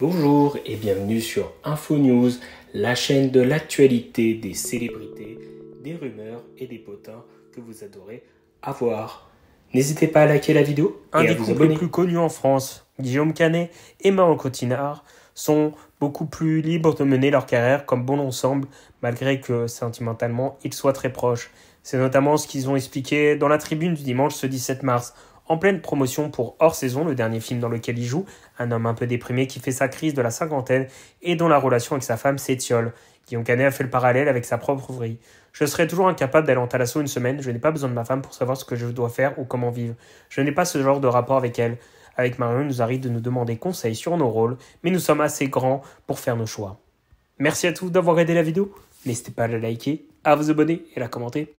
Bonjour et bienvenue sur Info News, la chaîne de l'actualité des célébrités, des rumeurs et des potins que vous adorez avoir. N'hésitez pas à liker la vidéo. Un des couples les plus connus en France, Guillaume Canet et Marion Cotinard, sont beaucoup plus libres de mener leur carrière comme bon ensemble, malgré que sentimentalement ils soient très proches. C'est notamment ce qu'ils ont expliqué dans la tribune du dimanche ce 17 mars, en pleine promotion pour Hors Saison, le dernier film dans lequel il joue, un homme un peu déprimé qui fait sa crise de la cinquantaine et dont la relation avec sa femme s'étiole. Guillaume Canet a fait le parallèle avec sa propre vrille. Je serais toujours incapable d'aller en thalasso une semaine, je n'ai pas besoin de ma femme pour savoir ce que je dois faire ou comment vivre. Je n'ai pas ce genre de rapport avec elle. Avec Marion, il nous arrive de nous demander conseil sur nos rôles, mais nous sommes assez grands pour faire nos choix. Merci à tous d'avoir aidé la vidéo. N'hésitez pas à la liker, à vous abonner et à la commenter.